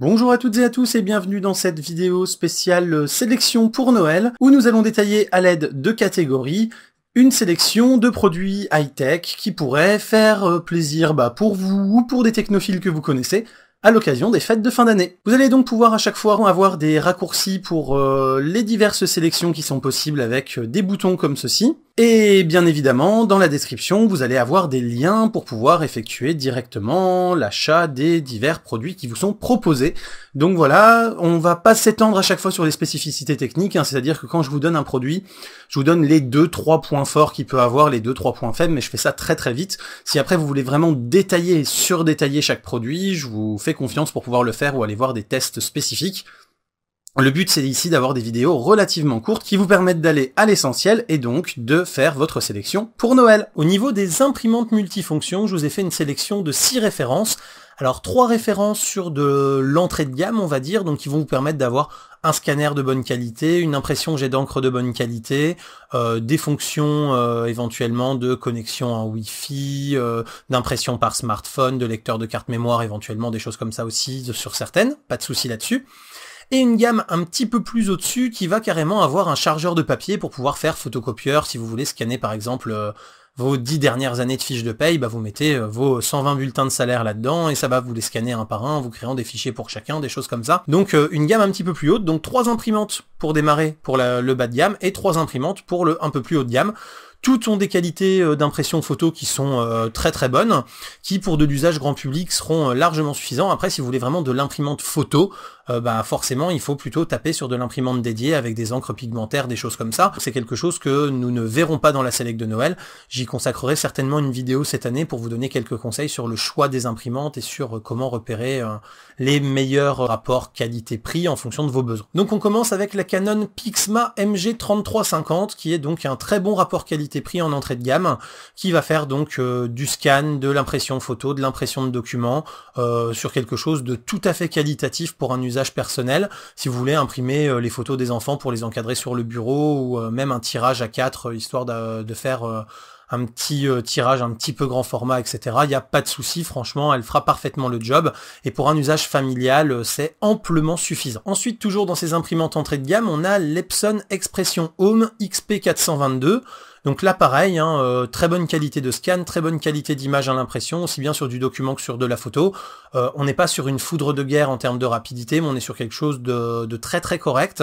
Bonjour à toutes et à tous et bienvenue dans cette vidéo spéciale euh, sélection pour Noël où nous allons détailler à l'aide de catégories une sélection de produits high-tech qui pourraient faire euh, plaisir bah, pour vous ou pour des technophiles que vous connaissez à l'occasion des fêtes de fin d'année. Vous allez donc pouvoir à chaque fois avoir des raccourcis pour euh, les diverses sélections qui sont possibles avec des boutons comme ceci. Et bien évidemment, dans la description, vous allez avoir des liens pour pouvoir effectuer directement l'achat des divers produits qui vous sont proposés. Donc voilà, on va pas s'étendre à chaque fois sur les spécificités techniques, hein. c'est-à-dire que quand je vous donne un produit, je vous donne les deux trois points forts qu'il peut avoir, les deux trois points faibles, mais je fais ça très très vite. Si après vous voulez vraiment détailler surdétailler chaque produit, je vous fais confiance pour pouvoir le faire ou aller voir des tests spécifiques. Le but c'est ici d'avoir des vidéos relativement courtes qui vous permettent d'aller à l'essentiel et donc de faire votre sélection pour Noël. Au niveau des imprimantes multifonctions, je vous ai fait une sélection de 6 références. Alors trois références sur de l'entrée de gamme on va dire, donc qui vont vous permettre d'avoir un scanner de bonne qualité, une impression jet d'encre de bonne qualité, euh, des fonctions euh, éventuellement de connexion en Wi-Fi, euh, d'impression par smartphone, de lecteur de carte mémoire éventuellement, des choses comme ça aussi sur certaines, pas de souci là-dessus et une gamme un petit peu plus au-dessus qui va carrément avoir un chargeur de papier pour pouvoir faire photocopieur si vous voulez scanner par exemple euh, vos 10 dernières années de fiches de paye, bah vous mettez euh, vos 120 bulletins de salaire là-dedans et ça va vous les scanner un par un vous créant des fichiers pour chacun, des choses comme ça. Donc euh, une gamme un petit peu plus haute, donc trois imprimantes pour démarrer pour le bas de gamme et trois imprimantes pour le un peu plus haut de gamme. Toutes ont des qualités euh, d'impression photo qui sont euh, très très bonnes, qui pour de l'usage grand public seront euh, largement suffisants. Après, si vous voulez vraiment de l'imprimante photo, bah forcément il faut plutôt taper sur de l'imprimante dédiée avec des encres pigmentaires, des choses comme ça. C'est quelque chose que nous ne verrons pas dans la sélection de Noël. J'y consacrerai certainement une vidéo cette année pour vous donner quelques conseils sur le choix des imprimantes et sur comment repérer les meilleurs rapports qualité-prix en fonction de vos besoins. Donc on commence avec la Canon Pixma MG3350 qui est donc un très bon rapport qualité pris en entrée de gamme qui va faire donc euh, du scan, de l'impression photo, de l'impression de documents euh, sur quelque chose de tout à fait qualitatif pour un usage personnel. Si vous voulez imprimer euh, les photos des enfants pour les encadrer sur le bureau ou même un tirage à 4 histoire de, faire un petit tirage un petit peu grand format, etc. Il n'y a pas de souci, franchement, elle fera parfaitement le job. Et pour un usage familial, c'est amplement suffisant. Ensuite, toujours dans ces imprimantes entrée de gamme, on a l'Epson Expression Home XP422. Donc là, pareil, hein, euh, très bonne qualité de scan, très bonne qualité d'image à l'impression, aussi bien sur du document que sur de la photo, euh, on n'est pas sur une foudre de guerre en termes de rapidité, mais on est sur quelque chose de, très très correct.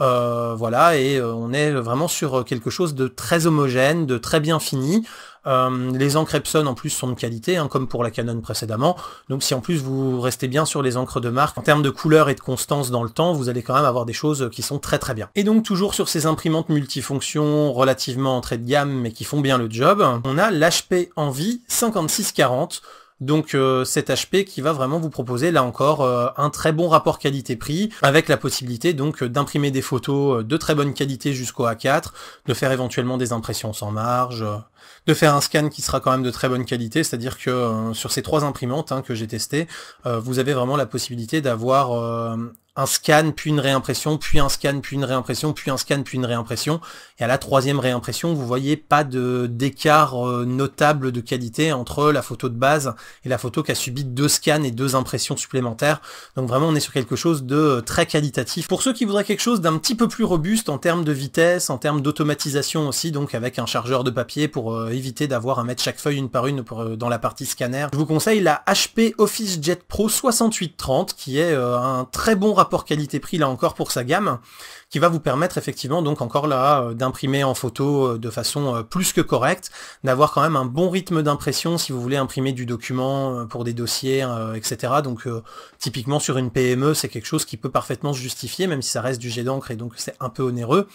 Euh, voilà, et euh, on est vraiment sur quelque chose de très homogène, de très bien fini. les encres Epson en plus sont de qualité, hein, comme pour la Canon précédemment. Donc si en plus vous restez bien sur les encres de marque, en termes de couleur et de constance dans le temps, vous allez quand même avoir des choses qui sont très très bien. Et donc toujours sur ces imprimantes multifonctions relativement entrée de gamme mais qui font bien le job, on a l'HP Envy 5640 donc euh, cet HP qui va vraiment vous proposer là encore euh, un très bon rapport qualité-prix avec la possibilité donc euh, d'imprimer des photos de très bonne qualité jusqu'au A4, de faire éventuellement des impressions sans marge, de faire un scan qui sera quand même de très bonne qualité, c'est-à-dire que sur ces trois imprimantes hein, que j'ai testées, vous avez vraiment la possibilité d'avoir un scan, puis une réimpression, puis un scan, puis une réimpression, puis un scan, puis une réimpression. Et à la troisième réimpression, vous voyez pas d'écart euh, notable de qualité entre la photo de base et la photo qui a subi deux scans et deux impressions supplémentaires. Donc vraiment, on est sur quelque chose de euh, très qualitatif. Pour ceux qui voudraient quelque chose d'un petit peu plus robuste en termes de vitesse, en termes d'automatisation aussi, donc avec un chargeur de papier pour euh, éviter d'avoir à mettre chaque feuille une par une dans la partie scanner, je vous conseille la HP Office Jet Pro 6830 qui est un très bon rapport rapport qualité-prix là encore pour sa gamme, qui va vous permettre effectivement donc encore là euh, d'imprimer en photo euh, de façon euh, plus que correcte, d'avoir quand même un bon rythme d'impression si vous voulez imprimer du document pour des dossiers, etc. Donc typiquement sur une PME, c'est quelque chose qui peut parfaitement se justifier, même si ça reste du jet d'encre et donc c'est un peu onéreux.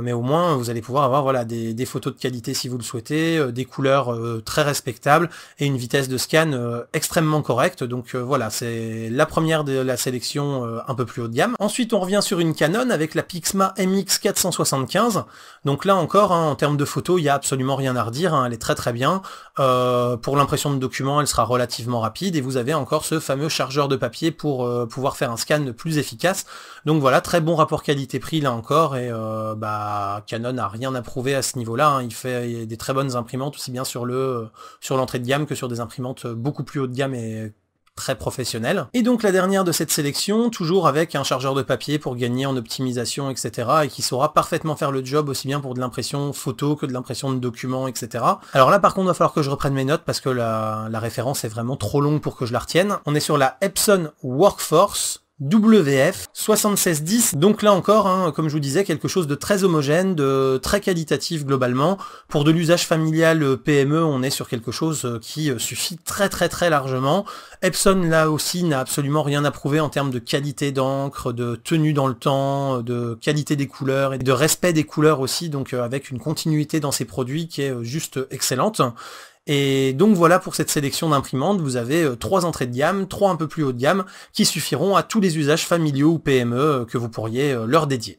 mais au moins vous allez pouvoir avoir voilà, des, des photos de qualité si vous le souhaitez, des couleurs très respectables et une vitesse de scan extrêmement correcte. Donc voilà, c'est la première de la sélection un peu plus haut de gamme. Ensuite, on revient sur une Canon avec la Pixma MX475. Donc là encore, hein, en termes de photos, il n'y a absolument rien à redire. Hein. elle est très très bien. Euh, pour l'impression de documents, elle sera relativement rapide. Et vous avez encore ce fameux chargeur de papier pour euh, pouvoir faire un scan plus efficace. Donc voilà, très bon rapport qualité-prix là encore. Et euh, bah, Canon n'a rien à prouver à ce niveau-là. Hein. Il fait des très bonnes imprimantes aussi bien sur l'entrée le, sur de gamme que sur des imprimantes beaucoup plus haut de gamme et très professionnel. Et donc la dernière de cette sélection, toujours avec un chargeur de papier pour gagner en optimisation, etc. et qui saura parfaitement faire le job aussi bien pour de l'impression photo que de l'impression de documents, etc. Alors là par contre, il va falloir que je reprenne mes notes parce que la, la référence est vraiment trop longue pour que je la retienne. On est sur la Epson Workforce WF 7610, donc là encore, hein, comme je vous disais, quelque chose de très homogène, de très qualitatif globalement. Pour de l'usage familial euh, PME, on est sur quelque chose euh, qui euh, suffit très très très largement. Epson là aussi n'a absolument rien à prouver en termes de qualité d'encre, de tenue dans le temps, de qualité des couleurs et de respect des couleurs aussi, donc avec une continuité dans ses produits qui est juste excellente. Et donc voilà pour cette sélection d'imprimantes, vous avez euh, trois entrées de gamme, trois un peu plus haut de gamme, qui suffiront à tous les usages familiaux ou PME euh, que vous pourriez euh, leur dédier.